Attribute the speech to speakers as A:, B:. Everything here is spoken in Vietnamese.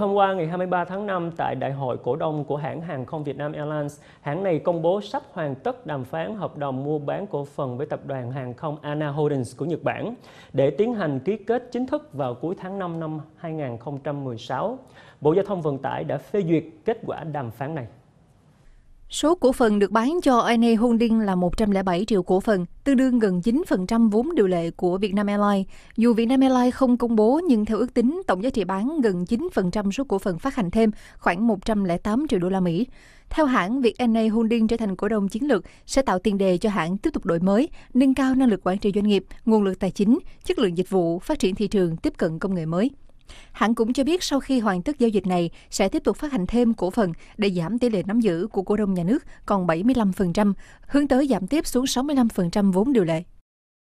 A: Hôm qua ngày 23 tháng 5 tại Đại hội cổ đông của hãng hàng không Việt Nam Airlines, hãng này công bố sắp hoàn tất đàm phán hợp đồng mua bán cổ phần với tập đoàn hàng không Ana Holdings của Nhật Bản để tiến hành ký kết chính thức vào cuối tháng 5 năm 2016. Bộ Giao thông Vận tải đã phê duyệt kết quả đàm phán này.
B: Số cổ phần được bán cho NA Holding là 107 triệu cổ phần, tương đương gần 9% vốn điều lệ của Vietnam Airlines. Dù Vietnam Airlines không công bố nhưng theo ước tính tổng giá trị bán gần 9% số cổ phần phát hành thêm, khoảng 108 triệu đô la Mỹ. Theo hãng, việc NA Holding trở thành cổ đông chiến lược sẽ tạo tiền đề cho hãng tiếp tục đổi mới, nâng cao năng lực quản trị doanh nghiệp, nguồn lực tài chính, chất lượng dịch vụ, phát triển thị trường, tiếp cận công nghệ mới. Hãng cũng cho biết sau khi hoàn tất giao dịch này sẽ tiếp tục phát hành thêm cổ phần để giảm tỷ lệ nắm giữ của cổ đông nhà nước còn 75%, hướng tới giảm tiếp xuống 65% vốn điều lệ.